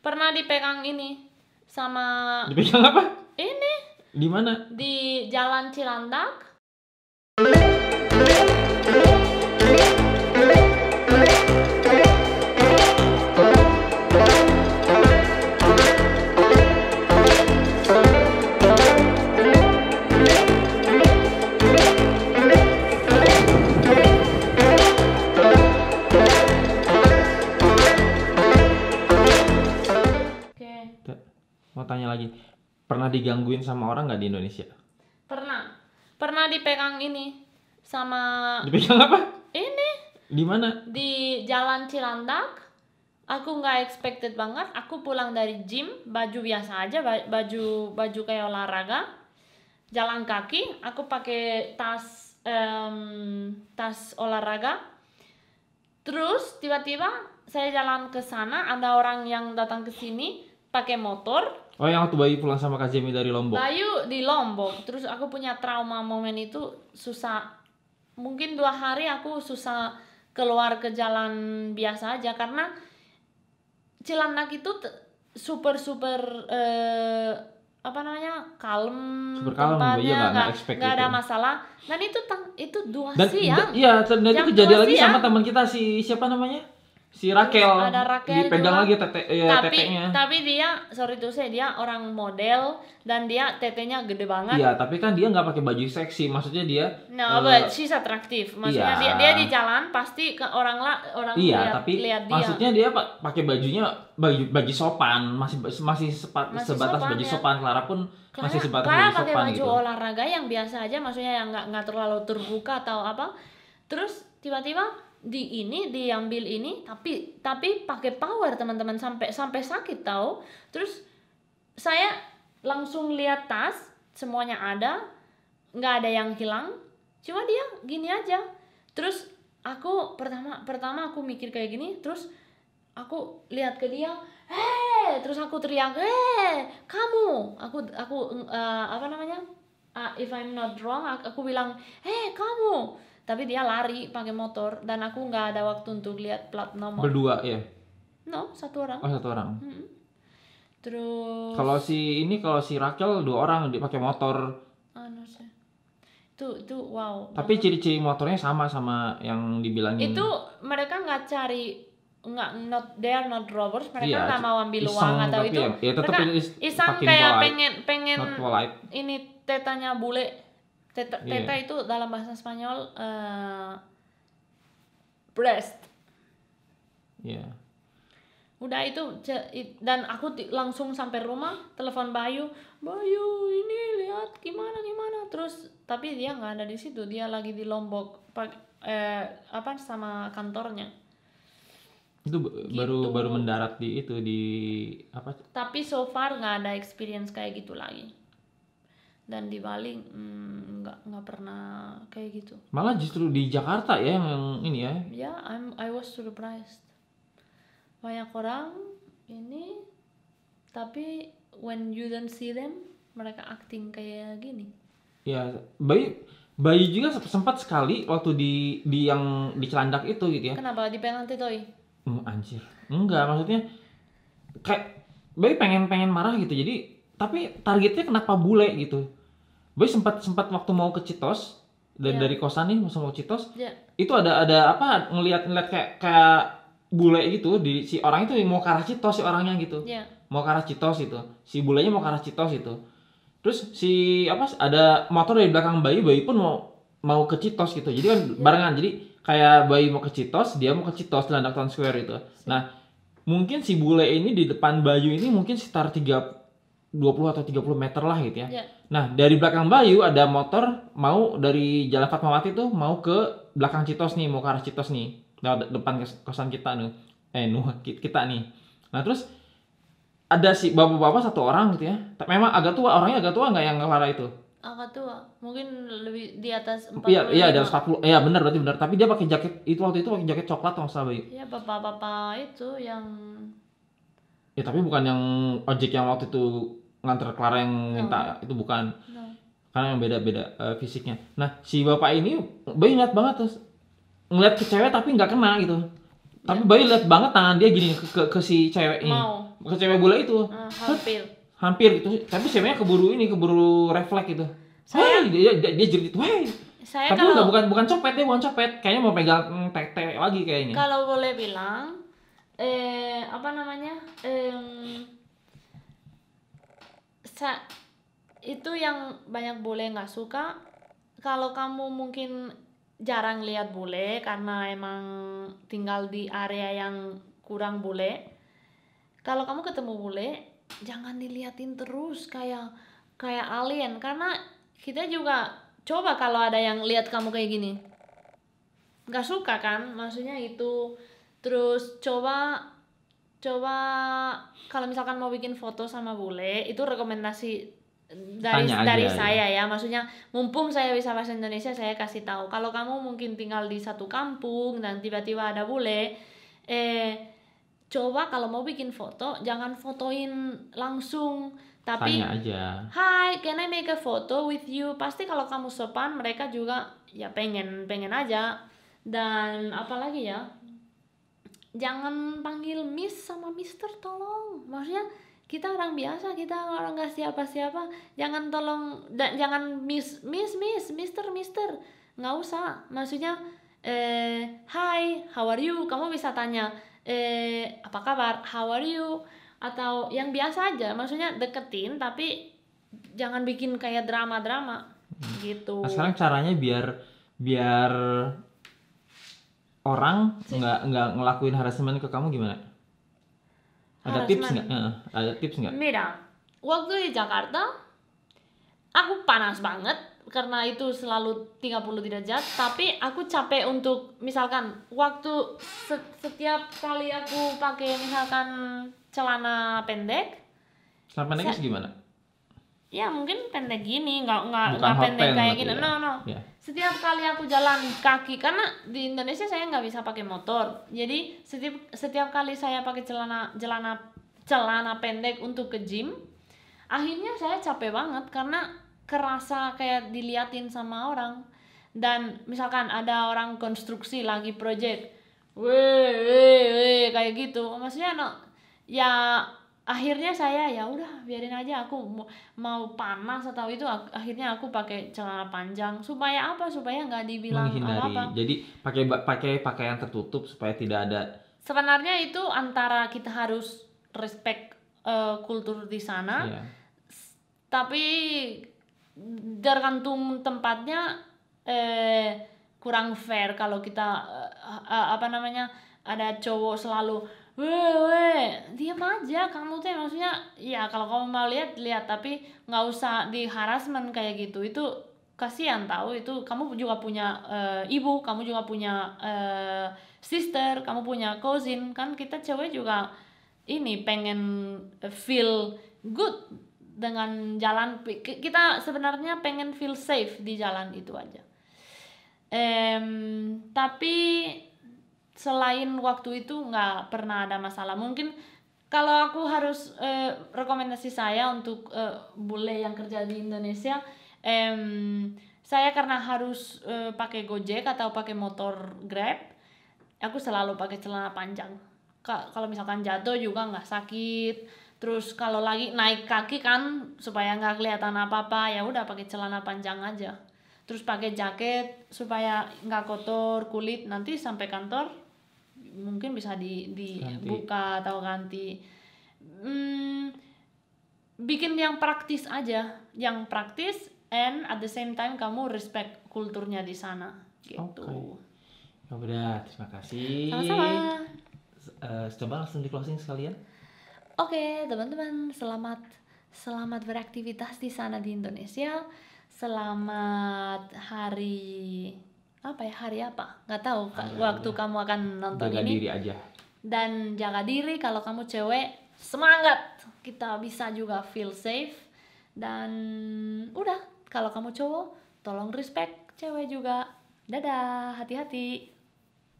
pernah dipegang ini sama dipegang apa ini di mana di jalan Cilandak pernah digangguin sama orang nggak di Indonesia? Pernah. Pernah dipegang ini sama Dipegang apa? Ini. Di mana? Di Jalan Cilandak. Aku nggak expected banget. Aku pulang dari gym, baju biasa aja, baju baju kayak olahraga. Jalan kaki, aku pakai tas um, tas olahraga. Terus tiba-tiba saya jalan ke sana, ada orang yang datang ke sini pakai motor Oh yang waktu bayi pulang sama Kak Jemi dari Lombok. Bayu di Lombok, terus aku punya trauma momen itu susah. Mungkin dua hari aku susah keluar ke jalan biasa aja karena celanak itu super super eh, apa namanya kalem, super kalem tempatnya iya, gak, gak, ada masalah dan itu itu dua sih ya iya dan itu kejadian lagi sama ya. teman kita si siapa namanya si Raquel, ada Raquel dipegang juga. lagi tete ya, tapi, tetenya tapi dia sorry tuh saya dia orang model dan dia tetenya gede banget iya tapi kan dia nggak pakai baju seksi maksudnya dia no uh, but she's attractive maksudnya iya. dia dia iya. di jalan pasti ke orang lah orang iya lihat, tapi lihat dia. maksudnya dia pakai bajunya baju baju sopan masih masih, sepa, masih sebatas sopan, baju ya. sopan Clara pun Clara, masih sebatas Clara baju sopan baju gitu. olahraga yang biasa aja maksudnya yang nggak nggak terlalu terbuka atau apa terus tiba-tiba di ini diambil ini tapi tapi pakai power teman-teman sampai sampai sakit tahu terus saya langsung lihat tas semuanya ada nggak ada yang hilang cuma dia gini aja terus aku pertama pertama aku mikir kayak gini terus aku lihat ke dia heh terus aku teriak heh kamu aku aku uh, apa namanya uh, if I'm not wrong aku, aku bilang heh kamu tapi dia lari pakai motor dan aku nggak ada waktu untuk lihat plat nomor berdua ya no satu orang oh satu orang hmm. terus kalau si ini kalau si rachel dua orang dia pakai motor anu sih itu itu wow tapi ciri-ciri motornya sama sama yang dibilangin itu mereka nggak cari nggak not they are not robbers mereka iya, nggak mau ambil iseng, uang atau itu ya, ya mereka iseng kayak pengen pengen ini tetanya bule Teta, iya. teta yeah. itu dalam bahasa Spanyol uh, eh, breast. Iya. Yeah. Udah itu dan aku langsung sampai rumah telepon Bayu, Bayu ini lihat gimana gimana terus tapi dia nggak ada di situ dia lagi di Lombok eh, apa sama kantornya itu gitu. baru baru mendarat di itu di apa tapi so far nggak ada experience kayak gitu lagi dan di Bali nggak mm, nggak nggak pernah kayak gitu malah justru di Jakarta ya yang, ini ya ya yeah, I'm I was surprised banyak orang ini tapi when you don't see them mereka acting kayak gini ya yeah, bayi bayi juga sempat sekali waktu di di yang di celandak itu gitu ya kenapa di penalti toy mm, anjir enggak maksudnya kayak bayi pengen pengen marah gitu jadi tapi targetnya kenapa bule gitu Boy sempat sempat waktu mau ke Citos dari iya. yeah. dari kosan nih mau ke Citos. Yeah. Itu ada ada apa ngelihat-ngelihat kayak kayak bule gitu di si orang itu mau ke arah Citos si orangnya gitu. Yeah. Mau ke arah Citos itu. Si bulenya mau ke arah Citos itu. Terus si apa ada motor dari belakang bayi bayi pun mau mau ke Citos gitu. Jadi kan yeah. barengan. Jadi kayak bayi mau ke Citos, dia mau ke Citos Landak Town Square itu. Iya. Nah, mungkin si bule ini di depan Bayu ini mungkin sekitar tiga 20 atau 30 meter lah gitu ya. Yeah. Nah, dari belakang Bayu ada motor mau dari Jalan Fatmawati tuh mau ke belakang Citos nih, mau ke arah Citos nih. Nah, depan kosan kita nih. Eh, nuh, kita nih. Nah, terus ada si bapak-bapak satu orang gitu ya. Memang agak tua, orangnya agak tua nggak yang ngelara itu? Agak tua. Mungkin lebih di atas 40. Iya, iya, di atas 40. Iya, benar berarti benar. Tapi dia pakai jaket itu waktu itu pakai jaket coklat sama Sabi. Bayu. Iya, bapak-bapak itu yang Ya tapi bukan yang ojek yang waktu itu nganter Clara yang minta oh, itu bukan no. Nah. karena yang beda-beda uh, fisiknya nah si bapak ini bayi ngeliat banget terus ngeliat ke cewek tapi nggak kena gitu yeah. tapi iya. bayi lihat banget tangan dia gini ke, ke, ke si cewek ini Mau. ke cewek bola itu uh, hampir hampir gitu tapi ceweknya keburu ini keburu refleks gitu saya hey, dia, dia, dia jerit wah saya tapi kalau, udah bukan bukan copet ya bukan copet kayaknya mau pegang mm, tete lagi kayaknya kalau boleh bilang eh apa namanya eh Ca, itu yang banyak bule nggak suka kalau kamu mungkin jarang lihat bule karena emang tinggal di area yang kurang bule kalau kamu ketemu bule jangan diliatin terus kayak kayak alien karena kita juga coba kalau ada yang lihat kamu kayak gini nggak suka kan maksudnya itu terus coba coba kalau misalkan mau bikin foto sama bule itu rekomendasi dari aja, dari aja, ya. saya ya. maksudnya mumpung saya bisa bahasa Indonesia saya kasih tahu kalau kamu mungkin tinggal di satu kampung dan tiba-tiba ada bule eh coba kalau mau bikin foto jangan fotoin langsung tapi Tanya aja. Hi, can I make a photo with you? Pasti kalau kamu sopan mereka juga ya pengen pengen aja dan apalagi ya jangan panggil Miss sama Mister tolong maksudnya kita orang biasa kita orang nggak siapa siapa jangan tolong dan jangan Miss Miss Miss Mister Mister nggak usah maksudnya eh Hi how are you kamu bisa tanya eh apa kabar how are you atau yang biasa aja maksudnya deketin tapi jangan bikin kayak drama drama gitu nah, sekarang caranya biar biar orang nggak nggak ngelakuin harassment ke kamu gimana? Ada tips nggak? Uh, ada tips nggak? Mira, waktu di Jakarta, aku panas banget karena itu selalu 30 derajat tapi aku capek untuk misalkan waktu setiap kali aku pakai misalkan celana pendek celana pendek gimana ya mungkin pendek gini nggak nggak nggak pendek kayak gini ya. no no yeah. setiap kali aku jalan kaki karena di Indonesia saya nggak bisa pakai motor jadi setiap setiap kali saya pakai celana celana celana pendek untuk ke gym akhirnya saya capek banget karena kerasa kayak diliatin sama orang dan misalkan ada orang konstruksi lagi project weh weh weh kayak gitu maksudnya no ya akhirnya saya ya udah biarin aja aku mau panas atau itu akhirnya aku pakai celana panjang supaya apa supaya nggak dibilang Menghindari. apa apa jadi pakai pakai pakaian tertutup supaya tidak ada sebenarnya itu antara kita harus respect uh, kultur di sana yeah. tapi tergantung tempatnya eh, kurang fair kalau kita uh, uh, apa namanya ada cowok selalu weh weh diam aja kamu tuh maksudnya ya kalau kamu mau lihat lihat tapi nggak usah di harassment kayak gitu itu kasihan tahu itu kamu juga punya uh, ibu kamu juga punya uh, sister kamu punya cousin kan kita cewek juga ini pengen feel good dengan jalan kita sebenarnya pengen feel safe di jalan itu aja um, tapi selain waktu itu nggak pernah ada masalah mungkin kalau aku harus eh, rekomendasi saya untuk eh, bule yang kerja di Indonesia eh, saya karena harus eh, pakai gojek atau pakai motor grab aku selalu pakai celana panjang kalau misalkan jatuh juga nggak sakit terus kalau lagi naik kaki kan supaya nggak kelihatan apa apa ya udah pakai celana panjang aja terus pakai jaket supaya nggak kotor kulit nanti sampai kantor mungkin bisa di dibuka atau ganti hmm, bikin yang praktis aja yang praktis and at the same time kamu respect kulturnya di sana gitu okay. Ya oh, udah terima kasih sama-sama uh, coba langsung di closing sekalian oke okay, teman-teman selamat selamat beraktivitas di sana di Indonesia selamat hari apa ya hari apa nggak tahu hari waktu kamu akan nonton jaga ini diri aja dan jaga diri kalau kamu cewek semangat kita bisa juga feel safe dan udah kalau kamu cowok tolong respect cewek juga dadah hati-hati